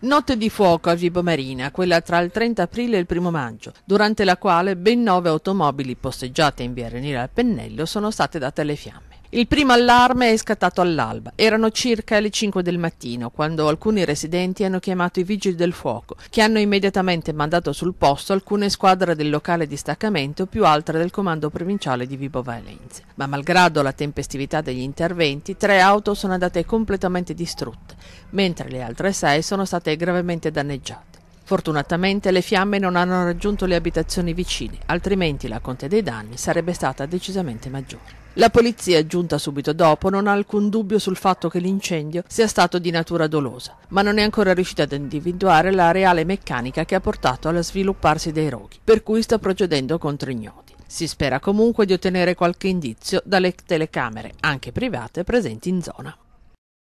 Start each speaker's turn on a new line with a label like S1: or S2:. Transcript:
S1: Notte di fuoco a Vibo Marina, quella tra il 30 aprile e il 1 maggio, durante la quale ben nove automobili posteggiate in via Renile al Pennello sono state date alle fiamme. Il primo allarme è scattato all'alba. Erano circa le 5 del mattino quando alcuni residenti hanno chiamato i vigili del fuoco, che hanno immediatamente mandato sul posto alcune squadre del locale distaccamento più altre del comando provinciale di Vibo Valenze. Ma malgrado la tempestività degli interventi, tre auto sono andate completamente distrutte, mentre le altre sei sono state gravemente danneggiate. Fortunatamente le fiamme non hanno raggiunto le abitazioni vicine, altrimenti la contea dei danni sarebbe stata decisamente maggiore. La polizia giunta subito dopo non ha alcun dubbio sul fatto che l'incendio sia stato di natura dolosa, ma non è ancora riuscita ad individuare la reale meccanica che ha portato allo svilupparsi dei roghi, per cui sta procedendo contro ignoti. Si spera comunque di ottenere qualche indizio dalle telecamere, anche private, presenti in zona.